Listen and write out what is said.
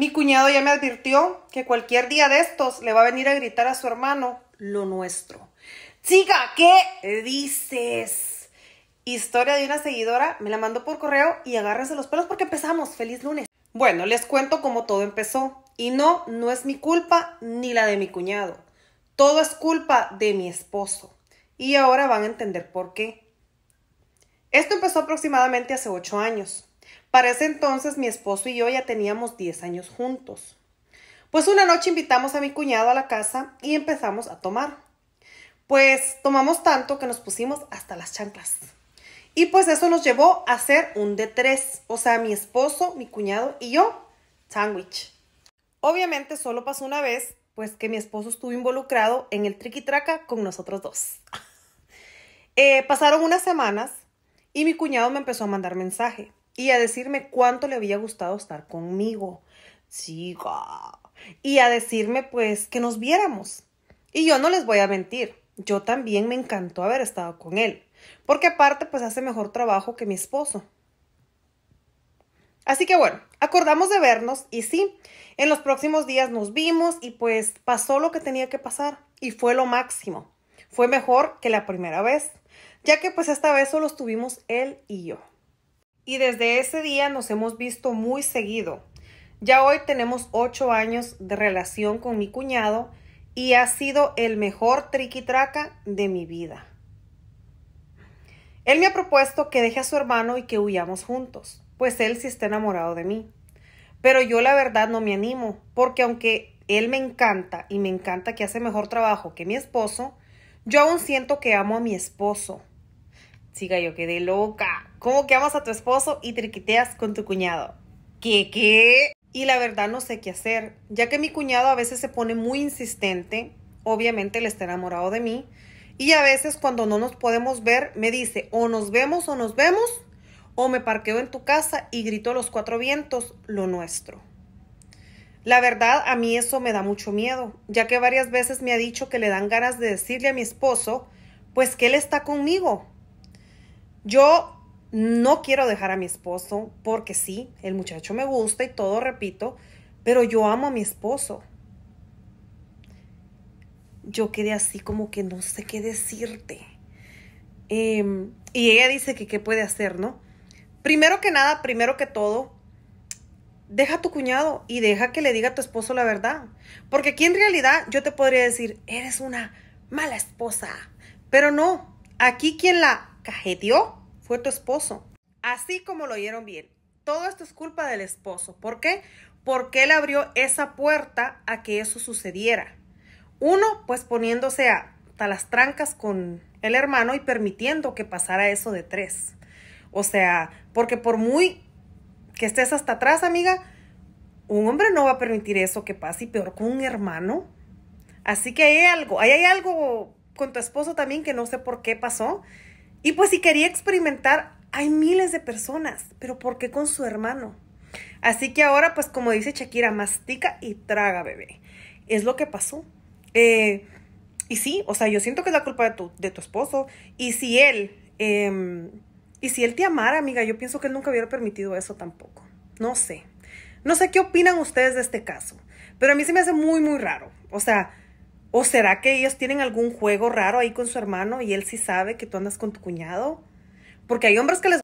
Mi cuñado ya me advirtió que cualquier día de estos le va a venir a gritar a su hermano lo nuestro. Chica, ¿qué dices? Historia de una seguidora, me la mandó por correo y agárrense los pelos porque empezamos. Feliz lunes. Bueno, les cuento cómo todo empezó. Y no, no es mi culpa ni la de mi cuñado. Todo es culpa de mi esposo. Y ahora van a entender por qué. Esto empezó aproximadamente hace ocho años. Para ese entonces mi esposo y yo ya teníamos 10 años juntos. Pues una noche invitamos a mi cuñado a la casa y empezamos a tomar. Pues tomamos tanto que nos pusimos hasta las chanclas. Y pues eso nos llevó a hacer un de tres, o sea, mi esposo, mi cuñado y yo, sándwich. Obviamente solo pasó una vez, pues que mi esposo estuvo involucrado en el triquitraca con nosotros dos. Eh, pasaron unas semanas y mi cuñado me empezó a mandar mensaje y a decirme cuánto le había gustado estar conmigo. Siga. Y a decirme pues que nos viéramos. Y yo no les voy a mentir, yo también me encantó haber estado con él, porque aparte pues hace mejor trabajo que mi esposo. Así que bueno, acordamos de vernos y sí, en los próximos días nos vimos y pues pasó lo que tenía que pasar y fue lo máximo. Fue mejor que la primera vez, ya que pues esta vez solo estuvimos él y yo y desde ese día nos hemos visto muy seguido. Ya hoy tenemos ocho años de relación con mi cuñado y ha sido el mejor triqui-traca de mi vida. Él me ha propuesto que deje a su hermano y que huyamos juntos, pues él sí está enamorado de mí. Pero yo la verdad no me animo, porque aunque él me encanta y me encanta que hace mejor trabajo que mi esposo, yo aún siento que amo a mi esposo. Siga, yo quedé loca. ¿Cómo que amas a tu esposo y triquiteas con tu cuñado? ¿Qué qué? Y la verdad no sé qué hacer, ya que mi cuñado a veces se pone muy insistente, obviamente él está enamorado de mí, y a veces cuando no nos podemos ver me dice o nos vemos o nos vemos, o me parqueo en tu casa y grito los cuatro vientos lo nuestro. La verdad, a mí eso me da mucho miedo, ya que varias veces me ha dicho que le dan ganas de decirle a mi esposo, pues que él está conmigo. Yo no quiero dejar a mi esposo porque sí, el muchacho me gusta y todo, repito, pero yo amo a mi esposo. Yo quedé así como que no sé qué decirte. Em, y ella dice que qué puede hacer, ¿no? Primero que nada, primero que todo, deja a tu cuñado y deja que le diga a tu esposo la verdad. Porque aquí en realidad yo te podría decir, eres una mala esposa. Pero no, aquí quien la cajeteó fue tu esposo. Así como lo oyeron bien. Todo esto es culpa del esposo. ¿Por qué? Porque él abrió esa puerta a que eso sucediera. Uno, pues poniéndose a, las trancas con el hermano y permitiendo que pasara eso de tres. O sea, porque por muy que estés hasta atrás, amiga, un hombre no va a permitir eso que pase y peor con un hermano. Así que hay algo, ahí hay algo con tu esposo también que no sé por qué pasó, y pues si quería experimentar, hay miles de personas, pero ¿por qué con su hermano? Así que ahora, pues como dice Shakira, mastica y traga, bebé. Es lo que pasó. Eh, y sí, o sea, yo siento que es la culpa de tu, esposo. Y si él, em, y si él te amara, amiga, yo pienso que él nunca hubiera permitido eso tampoco. No sé. No sé qué opinan ustedes de este caso, pero a mí se me hace muy, muy raro. O sea, ¿O será que ellos tienen algún juego raro ahí con su hermano y él sí sabe que tú andas con tu cuñado? Porque hay hombres que les